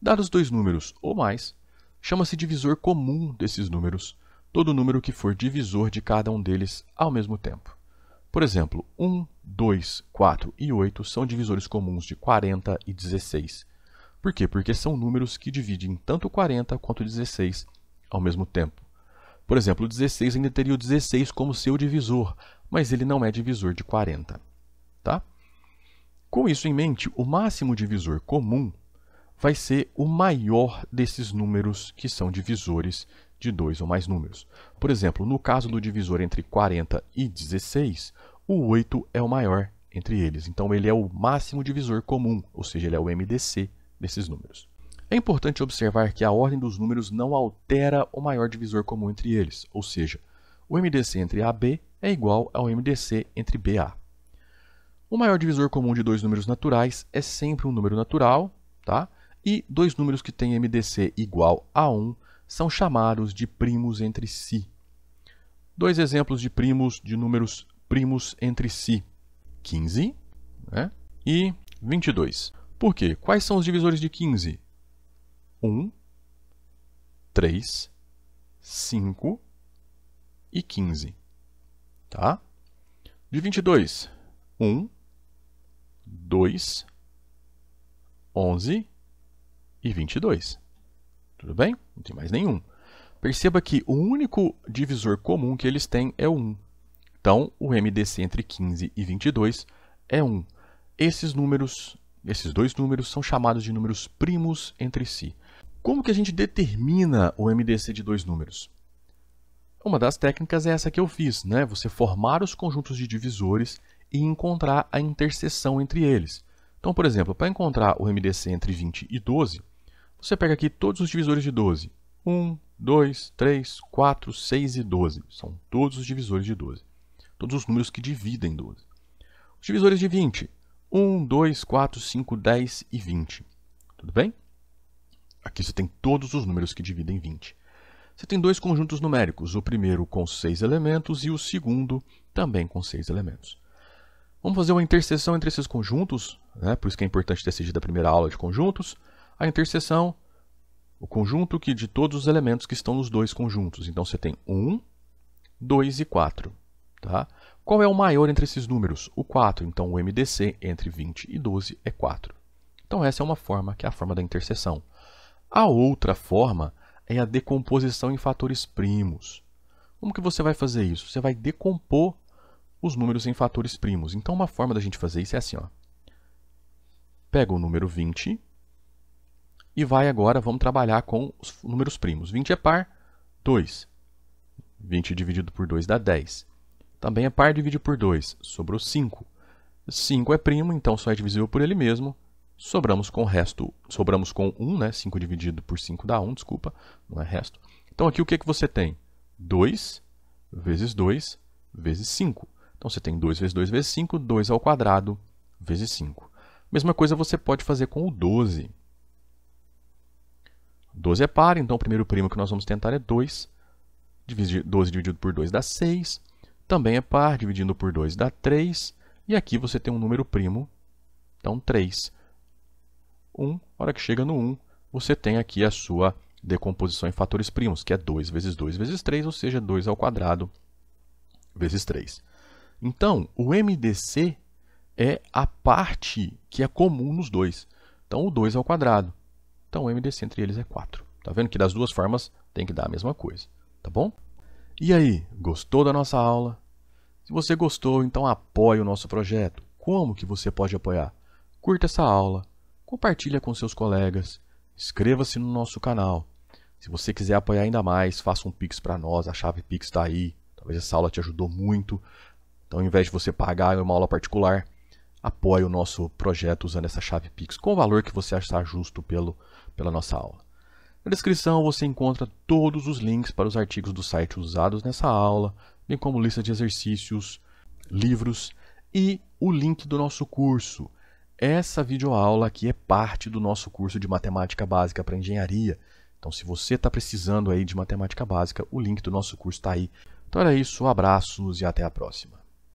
Dados dois números ou mais, chama-se divisor comum desses números todo número que for divisor de cada um deles ao mesmo tempo. Por exemplo, 1, 2, 4 e 8 são divisores comuns de 40 e 16. Por quê? Porque são números que dividem tanto 40 quanto 16 ao mesmo tempo. Por exemplo, 16 ainda teria o 16 como seu divisor, mas ele não é divisor de 40. Tá? Com isso em mente, o máximo divisor comum vai ser o maior desses números que são divisores de dois ou mais números. Por exemplo, no caso do divisor entre 40 e 16, o 8 é o maior entre eles. Então, ele é o máximo divisor comum, ou seja, ele é o MDC desses números. É importante observar que a ordem dos números não altera o maior divisor comum entre eles, ou seja, o MDC entre AB é igual ao MDC entre BA. O maior divisor comum de dois números naturais é sempre um número natural, tá? e dois números que têm MDC igual a 1 são chamados de primos entre si. Dois exemplos de primos de números primos entre si: 15 né? e 22. Por quê? Quais são os divisores de 15? 1, 3, 5 e 15. Tá? De 22, 1, 2, 11 e e 22. Tudo bem? Não tem mais nenhum. Perceba que o único divisor comum que eles têm é 1. Então, o MDC entre 15 e 22 é 1. Esses números, esses dois números, são chamados de números primos entre si. Como que a gente determina o MDC de dois números? Uma das técnicas é essa que eu fiz, né? Você formar os conjuntos de divisores e encontrar a interseção entre eles. Então, por exemplo, para encontrar o MDC entre 20 e 12, você pega aqui todos os divisores de 12. 1, 2, 3, 4, 6 e 12. São todos os divisores de 12. Todos os números que dividem 12. Os divisores de 20. 1, 2, 4, 5, 10 e 20. Tudo bem? Aqui você tem todos os números que dividem 20. Você tem dois conjuntos numéricos, o primeiro com seis elementos e o segundo também com seis elementos. Vamos fazer uma interseção entre esses conjuntos, né? por isso que é importante ter assistido a primeira aula de conjuntos. A interseção, o conjunto que de todos os elementos que estão nos dois conjuntos. Então você tem 1, 2 e 4. Tá? Qual é o maior entre esses números? O 4. Então o MDC entre 20 e 12 é 4. Então essa é uma forma que é a forma da interseção. A outra forma é a decomposição em fatores primos. Como que você vai fazer isso? Você vai decompor os números em fatores primos. Então uma forma da gente fazer isso é assim, ó. Pega o número 20 e vai agora, vamos trabalhar com os números primos. 20 é par, 2. 20 dividido por 2 dá 10. Também é par, dividido por 2, sobrou 5. 5 é primo, então só é divisível por ele mesmo. Sobramos com o resto, sobramos com 1, né? 5 dividido por 5 dá 1, desculpa, não é resto. Então aqui o que, que você tem? 2 vezes 2 vezes 5. Então você tem 2 vezes 2 vezes 5, 2 ao quadrado vezes 5. Mesma coisa você pode fazer com o 12. 12 é par, então o primeiro primo que nós vamos tentar é 2. 12 dividido por 2 dá 6. Também é par, dividindo por 2 dá 3. E aqui você tem um número primo, então 3. 1, a hora que chega no 1, você tem aqui a sua decomposição em fatores primos, que é 2 vezes 2 vezes 3, ou seja, 2 ao quadrado vezes 3. Então, o MDC é a parte que é comum nos dois. Então, o 2 ao quadrado. Então o MDC entre eles é 4. Tá vendo que das duas formas tem que dar a mesma coisa, tá bom? E aí, gostou da nossa aula? Se você gostou, então apoie o nosso projeto. Como que você pode apoiar? Curta essa aula, compartilha com seus colegas, inscreva-se no nosso canal. Se você quiser apoiar ainda mais, faça um Pix para nós, a chave Pix está aí. Talvez essa aula te ajudou muito. Então, ao invés de você pagar uma aula particular, apoie o nosso projeto usando essa chave Pix, com o valor que você achar justo pelo, pela nossa aula. Na descrição você encontra todos os links para os artigos do site usados nessa aula, bem como lista de exercícios, livros e o link do nosso curso. Essa videoaula aqui é parte do nosso curso de Matemática Básica para Engenharia. Então, se você está precisando aí de Matemática Básica, o link do nosso curso está aí. Então era isso, abraços e até a próxima.